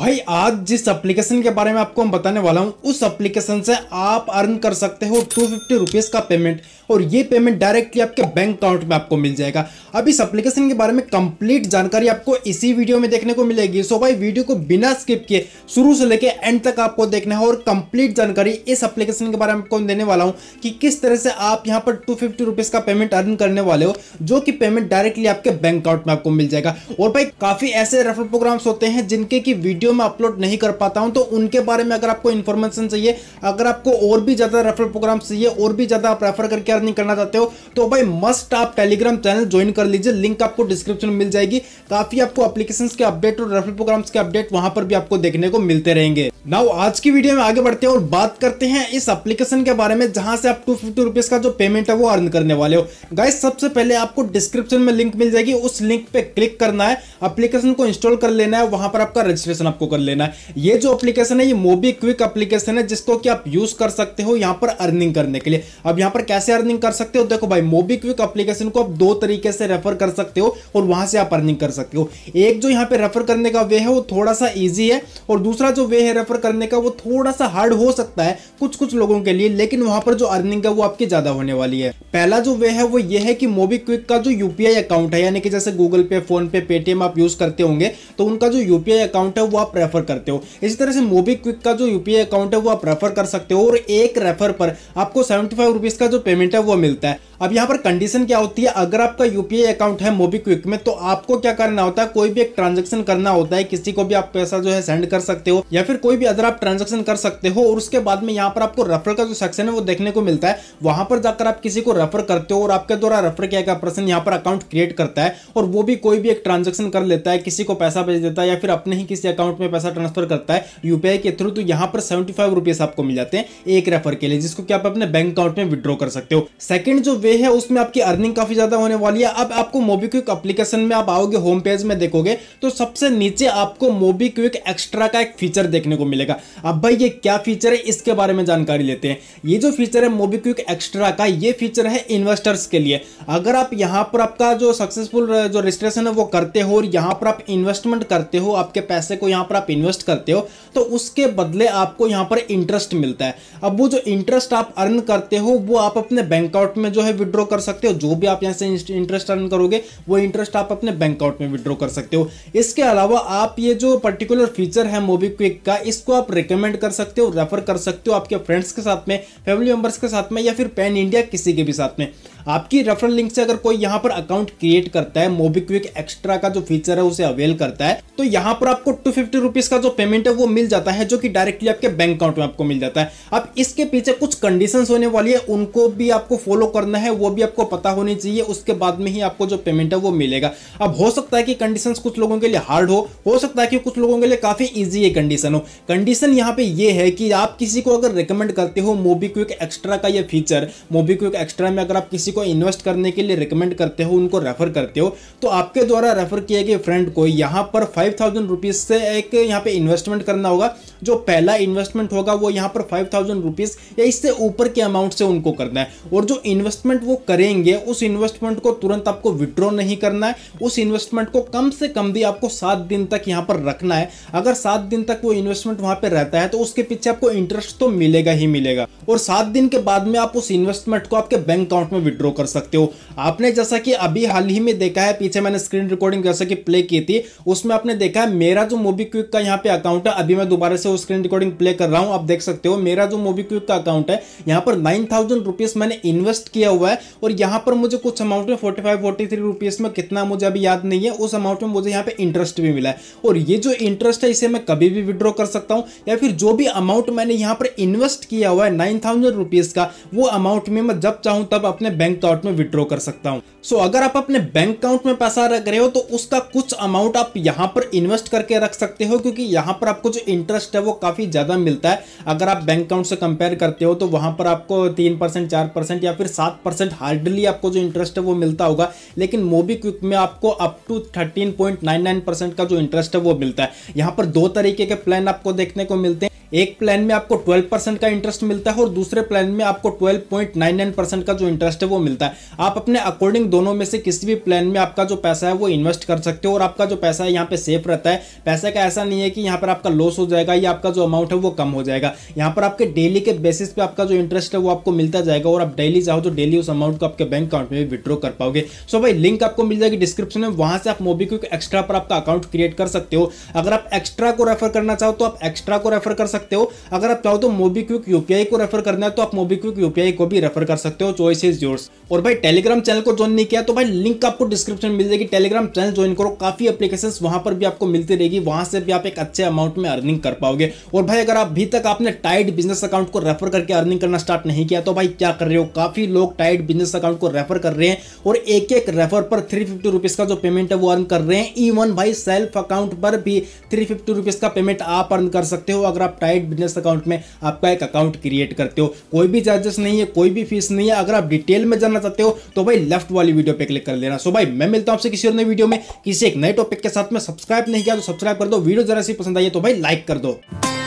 भाई आज जिस एप्लीकेशन के बारे में आपको हम बताने वाला हूँ उस एप्लीकेशन से आप अर्न कर सकते हो टू फिफ्टी रुपीज़ का पेमेंट और ये पेमेंट डायरेक्टली आपके बैंक अकाउंट में आपको मिल जाएगा अब इस एप्लीकेशन के बारे में कंप्लीट जानकारी आपको इसी वीडियो में देखने को मिलेगी सो भाई वीडियो को बिना स्किप किए शुरू से लेके एंड तक आपको देखना है और कंप्लीट जानकारी इस एप्लीकेशन के बारे में आपको देने वाला हूँ कि किस तरह से आप यहाँ पर टू फिफ्टी का पेमेंट अर्न करने वाले हो जो कि पेमेंट डायरेक्टली आपके बैंक अकाउंट में आपको मिल जाएगा और भाई काफ़ी ऐसे रेफर प्रोग्राम्स होते हैं जिनके की वीडियो वीडियो में अपलोड नहीं कर पाता हूं तो उनके बारे में अगर आपको इन्फॉर्मेशन चाहिए अगर आपको और भी ज़्यादा रेफर प्रोग्राम चाहिए और भी ज़्यादा आप रेफर करके अर्निंग करना चाहते हो तो भाई मस्ट आप टेलीग्राम चैनल ज्वाइन कर लीजिए लिंक आपको डिस्क्रिप्शन में मिल जाएगी काफ़ी आपको अपलीकेशन के अपडेट और रेफर प्रोग्राम के अपडेट वहां पर भी आपको देखने को मिलते रहेंगे नाउ आज की वीडियो में आगे बढ़ते हैं और बात करते हैं इस एप्लीकेशन के बारे में जहां से आप टू फिफ्टी रुपीज का जो पेमेंट है वो अर्न करने वाले हो गाइस सबसे पहले आपको डिस्क्रिप्शन में लिंक मिल जाएगी उस लिंक पे क्लिक करना है एप्लीकेशन को इंस्टॉल कर लेना है वहां पर आपका रजिस्ट्रेशन आपको कर लेना है ये जो एप्लीकेशन है ये मोबी क्विक एप्लीकेशन है जिसको कि आप यूज कर सकते हो यहाँ पर अर्निंग करने के लिए अब यहाँ पर कैसे अर्निंग कर सकते हो देखो भाई मोबी क्विक एप्लीकेशन को आप दो तरीके से रेफर कर सकते हो और वहां से आप अर्निंग कर सकते हो एक जो यहाँ पे रेफर करने का वे है वो थोड़ा सा ईजी है और दूसरा जो वे है रेफर करने का वो थोड़ा सा हार्ड हो सकता है कुछ कुछ लोगों के लिए लेकिन वहां पर जो अर्निंग है वो आपकी ज्यादा होने वाली है पहला जो वे है वो ये है कि मोबी क्विक का जो यूपीआई अकाउंट है यानी कि जैसे गूगल पे फोन पे पेटीएम आप यूज करते होंगे तो उनका जो यूपीआई अकाउंट है वो आप आप रेफर करते हो इसी तरह से मोबीक्विक का जो यूपीआई अकाउंट है वो आप रेफर कर सकते हो और एक रेफर पर आपको सेवेंटी फाइव रुपीज़ का जो पेमेंट है वो मिलता है अब यहाँ पर कंडीशन क्या होती है अगर आपका यूपीआई अकाउंट है मोबीक्विक में तो आपको क्या करना होता है कोई भी एक ट्रांजेक्शन करना होता है किसी को भी आप पैसा जो है सेंड कर सकते हो या फिर कोई भी अदर आप ट्रांजेक्शन कर सकते हो और उसके बाद में यहाँ पर आपको रेफर का जो सेक्शन है वो देखने को मिलता है वहां पर जाकर आप किसी को रेफर करते हो और आपके द्वारा रेफर किया गया पर्सन यहाँ पर अकाउंट क्रिएट करता है और वो भी कोई भी एक ट्रांजेक्शन कर लेता है किसी को पैसा भेज देता है या फिर अपने ही किसी अकाउंट में पैसा ट्रांसफर करता है यूपीआई के थ्रू तो यहाँ पर सेवेंटी आपको मिल जाते हैं एक रेफर के लिए जिसको कि आप अपने बैंक अकाउंट में विड्रॉ कर सकते हो सेकंड जो वे पे है उसमें आपकी अर्निंग काफ़ी ज़्यादा होने वाली है अब आपको मोबीक्विक एप्लीकेशन में आप आओगे होम पेज में देखोगे तो सबसे नीचे आपको मोबीक्विक एक्स्ट्रा का एक फीचर देखने को मिलेगा अब भाई ये क्या फीचर है इसके बारे में जानकारी लेते हैं ये जो फीचर है मोबीक्विक एक्स्ट्रा का ये फीचर है इन्वेस्टर्स के लिए अगर आप यहाँ पर आपका जो सक्सेसफुल जो रजिस्ट्रेशन है वो करते हो और यहाँ पर आप इन्वेस्टमेंट करते हो आपके पैसे को यहाँ पर आप इन्वेस्ट करते हो तो उसके बदले आपको यहाँ पर इंटरेस्ट मिलता है अब वो जो इंटरेस्ट आप अर्न करते हो वो आप अपने बैंक अकाउंट में जो है विड्रॉ कर सकते हो जो भी आप यहाँ से इंटरेस्ट अर्न करोगे वो इंटरेस्ट आप अपने बैंक अकाउंट में विड्रॉ कर सकते हो इसके अलावा आप ये जो पर्टिकुलर फीचर है मोबीक्विक का इसको आप रिकमेंड कर सकते हो रेफर कर सकते हो आपके फ्रेंड्स के साथ में फैमिली मेंबर्स के साथ में या फिर पैन इंडिया किसी के भी साथ में आपकी रेफरल लिंक से अगर कोई यहाँ पर अकाउंट क्रिएट करता है मोबीक्विक एक्स्ट्रा का जो फीचर है उसे अवेल करता है तो यहाँ पर आपको टू फिफ्टी रुपीज का जो पेमेंट है वो मिल जाता है जो कि डायरेक्टली आपके बैंक अकाउंट में आपको मिल जाता है अब इसके पीछे कुछ कंडीशन होने वाली है उनको भी आपको फॉलो करना है है वो भी आपको पता होनी चाहिए उसके बाद में ही आपको जो पेमेंट है वो मिलेगा अब हो सकता है कि कंडीशन कुछ लोगों के लिए हार्ड हो हो सकता है कि कुछ लोगों के लिए काफ़ी इजी ये कंडीशन हो कंडीशन यहाँ पे ये है कि आप किसी को अगर रिकमेंड करते हो मोबी क्विक एक्स्ट्रा का यह फीचर मोबी क्विक एक्स्ट्रा में अगर आप किसी को इन्वेस्ट करने के लिए रिकमेंड करते हो उनको रेफर करते हो तो आपके द्वारा रेफर किए गए फ्रेंड को यहाँ पर फाइव थाउजेंड से एक यहाँ पे इन्वेस्टमेंट करना होगा जो पहला इन्वेस्टमेंट होगा वो यहाँ पर फाइव थाउजेंड रुपीज़ या इससे ऊपर के अमाउंट से उनको करना है और जो इन्वेस्टमेंट इन्वेस्टमेंट वो करेंगे उस इन्वेस्टमेंट को तुरंत आपको विड्रॉ नहीं करना है उस इन्वेस्टमेंट को कम से कम भी आपको सात दिन तक यहाँ पर रखना है अगर सात दिन तक वो इन्वेस्टमेंट वहाँ पे रहता है तो उसके पीछे आपको इंटरेस्ट तो मिलेगा ही मिलेगा और सात दिन के बाद में आप उस इन्वेस्टमेंट को आपके बैंक अकाउंट में विड्रॉ कर सकते हो आपने जैसा कि अभी हाल ही में देखा है पीछे मैंने स्क्रीन रिकॉर्डिंग जैसा कि प्ले की थी उसमें आपने देखा है मेरा जो मोबीक्विक का यहाँ पे अकाउंट है अभी मैं दोबारा से वो स्क्रीन रिकॉर्डिंग प्ले कर रहा हूँ आप देख सकते हो मेरा जो मोबीक्विक का अकाउंट है यहाँ पर नाइन थाउजेंड रुपीज मैंने इन्वेस्ट किया हुआ है और यहाँ पर मुझे कुछ अमाउंट में forty five forty three rupees में कितना मुझे अभी याद नहीं है उस अमाउंट में मुझे यहाँ पे इंटरेस्ट भी मिला है और ये जो इंटरेस्ट है इसे मैं कभी भी विड्रॉ कर सकता हूँ या फिर जो भी अमाउंट मैंने यहाँ पर इन्वेस्ट किया हुआ है नाइन थाउजेंड रुपीज़ का वो अमाउंट में मैं जब चाहूँ तब अपने बैंक अकाउंट में विड्रॉ कर सकता हूँ सो so, अगर आप अपने बैंक अकाउंट में पैसा रख रहे हो तो उसका कुछ अमाउंट आप यहाँ पर इन्वेस्ट करके रख सकते हो क्योंकि यहाँ पर आपको जो इंटरेस्ट है वो काफ़ी ज़्यादा मिलता है अगर आप बैंक अकाउंट से कंपेयर करते हो तो वहाँ पर आपको तीन परसेंट चार परसेंट या फिर सात परसेंट हार्डली आपको जो इंटरेस्ट है वो मिलता होगा लेकिन मोबीक्विक में आपको up to thirteen point nine nine percent का जो इंटरेस्ट है वो मिलता है यहाँ पर दो तरीके के प्लान आपको देखने को मिलते हैं एक प्लान में आपको 12 परसेंट का इंटरेस्ट मिलता है और दूसरे प्लान में आपको 12.99 परसेंट का जो इंटरेस्ट है वो मिलता है आप अपने अकॉर्डिंग दोनों में से किसी भी प्लान में आपका जो पैसा है वो इन्वेस्ट कर सकते हो और आपका जो पैसा है यहाँ पे सेफ रहता है पैसा का ऐसा नहीं है कि यहाँ पर आपका लॉस हो जाएगा या आपका जो अमाउंट है वो कम हो जाएगा यहाँ पर आपके डेली के बेसिस पे आपका जो इंटरेस्ट है वो आपको मिलता जाएगा और आप डेली चाहो तो डेली उस अमाउंट को आपके बैंक अकाउंट में विड्रॉ कर पाओगे सो भाई लिंक आपको मिल जाएगी डिस्क्रिप्शन में वहां से आप मोबीक्विक एक्स्ट्रा पर आपका अकाउंट क्रिएट कर सकते हो अगर आप एक्स्ट्रा को रेफर करना चाहो तो आप एक्स्ट्रा को रेफर कर सकते सकते हो अगर आप चाहो तो मोबीक्विक यूपीआई को रेफर करना है तो आप मोबीक्विक यूपीआई को भी रेफर कर सकते हो चॉइस इज योर्स और भाई टेलीग्राम चैनल को ज्वाइन नहीं किया तो भाई लिंक आपको डिस्क्रिप्शन मिल जाएगी टेलीग्राम चैनल ज्वाइन करो काफी एप्लीकेशन वहां पर भी आपको मिलती रहेगी वहां से भी आप एक अच्छे अमाउंट में अर्निंग कर पाओगे और भाई अगर अभी तक आपने टाइड बिजनेस अकाउंट को रेफर करके अर्निंग करना स्टार्ट नहीं किया तो भाई क्या कर रहे हो काफी लोग टाइड बिजनेस अकाउंट को रेफर कर रहे हैं और एक एक रेफर पर थ्री फिफ्टी का जो पेमेंट है वो अर्न कर रहे हैं इवन e भाई सेल्फ अकाउंट पर भी थ्री फिफ्टी का पेमेंट आप अर्न कर सकते हो अगर आप साइड बिजनेस अकाउंट में आपका एक अकाउंट क्रिएट करते हो कोई भी चार्जेस नहीं है कोई भी फीस नहीं है अगर आप डिटेल में जानना चाहते हो तो भाई लेफ्ट वाली वीडियो पे क्लिक कर लेना सो भाई मैं मिलता हूं आपसे किसी और नई वीडियो में किसी एक नए टॉपिक के साथ में सब्सक्राइब नहीं किया तो सब्सक्राइब कर दो वीडियो जरा सी पसंद आई तो भाई लाइक कर दो